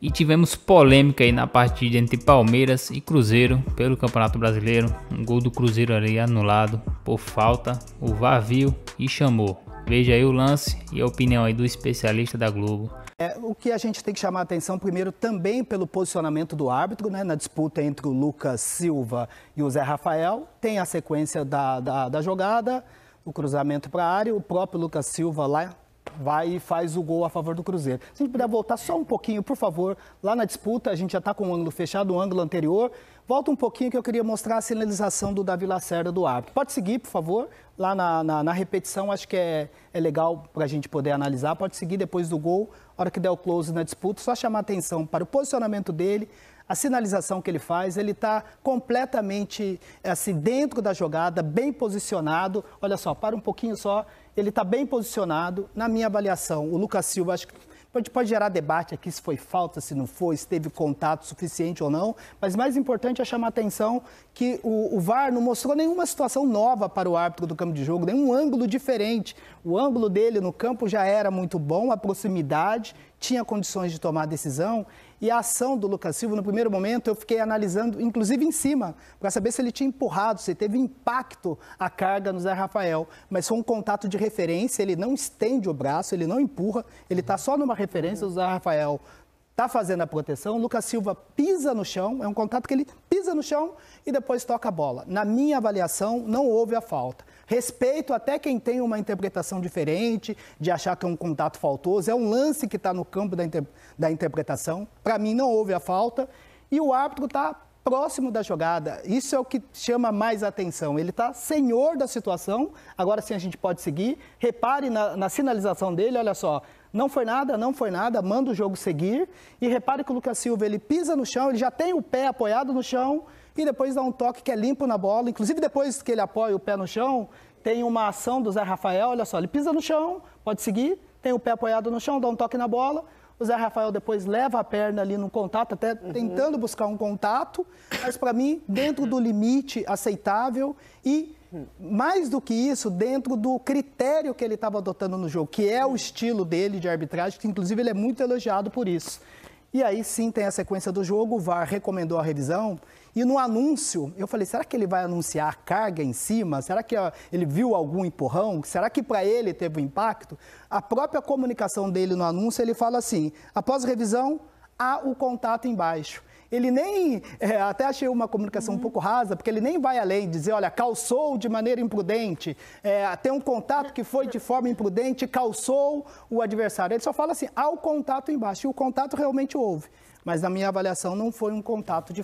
E tivemos polêmica aí na partida entre Palmeiras e Cruzeiro pelo Campeonato Brasileiro. Um gol do Cruzeiro ali anulado por falta. O VAR viu e chamou. Veja aí o lance e a opinião aí do especialista da Globo. É, o que a gente tem que chamar a atenção primeiro também pelo posicionamento do árbitro, né, na disputa entre o Lucas Silva e o Zé Rafael. Tem a sequência da, da, da jogada, o cruzamento para a área, o próprio Lucas Silva lá vai e faz o gol a favor do Cruzeiro. Se a gente puder voltar só um pouquinho, por favor, lá na disputa, a gente já está com o ângulo fechado, o ângulo anterior. Volta um pouquinho que eu queria mostrar a sinalização do Davi Lacerda do árbitro. Pode seguir, por favor, lá na, na, na repetição, acho que é, é legal para a gente poder analisar. Pode seguir depois do gol, hora que der o close na disputa, só chamar atenção para o posicionamento dele, a sinalização que ele faz, ele está completamente assim, dentro da jogada, bem posicionado. Olha só, para um pouquinho só, ele está bem posicionado. Na minha avaliação, o Lucas Silva, acho que pode, pode gerar debate aqui se foi falta, se não foi, se teve contato suficiente ou não, mas mais importante é chamar a atenção que o, o, VAR não mostrou nenhuma situação nova para o árbitro do campo de jogo, nenhum ângulo diferente. O ângulo dele no campo já era muito bom, a proximidade tinha condições de tomar a decisão. E a ação do Lucas Silva, no primeiro momento, eu fiquei analisando, inclusive em cima, para saber se ele tinha empurrado, se teve impacto a carga no Zé Rafael. Mas foi um contato de referência, ele não estende o braço, ele não empurra, ele está só numa referência. O Zé Rafael está fazendo a proteção, o Lucas Silva pisa no chão, é um contato que ele pisa no chão e depois toca a bola. Na minha avaliação, não houve a falta. Respeito até quem tem uma interpretação diferente, de achar que é um contato faltoso, é um lance que está no campo da, inter... da interpretação. Para mim, não houve a falta. E o árbitro está próximo da jogada. Isso é o que chama mais atenção. Ele está senhor da situação. Agora sim a gente pode seguir. Repare na, na sinalização dele, olha só. Não foi nada, não foi nada, manda o jogo seguir. E repare que o Lucas Silva, ele pisa no chão, ele já tem o pé apoiado no chão e depois dá um toque que é limpo na bola. Inclusive, depois que ele apoia o pé no chão, tem uma ação do Zé Rafael, olha só, ele pisa no chão, pode seguir, tem o pé apoiado no chão, dá um toque na bola, o Zé Rafael depois leva a perna ali no contato, até uhum. tentando buscar um contato, mas para mim, dentro do limite aceitável e mais do que isso, dentro do critério que ele estava adotando no jogo, que é o estilo dele de arbitragem, que inclusive ele é muito elogiado por isso. E aí sim tem a sequência do jogo, o VAR recomendou a revisão. E no anúncio, eu falei, será que ele vai anunciar a carga em cima? Será que ele viu algum empurrão? Será que para ele teve um impacto? A própria comunicação dele no anúncio, ele fala assim: após revisão, há o contato embaixo ele nem, é, até achei uma comunicação uhum. um pouco rasa, porque ele nem vai além, de dizer, olha, calçou de maneira imprudente, é, tem um contato que foi de forma imprudente, calçou o adversário. Ele só fala assim, há o contato embaixo, e o contato realmente houve. Mas na minha avaliação não foi um contato de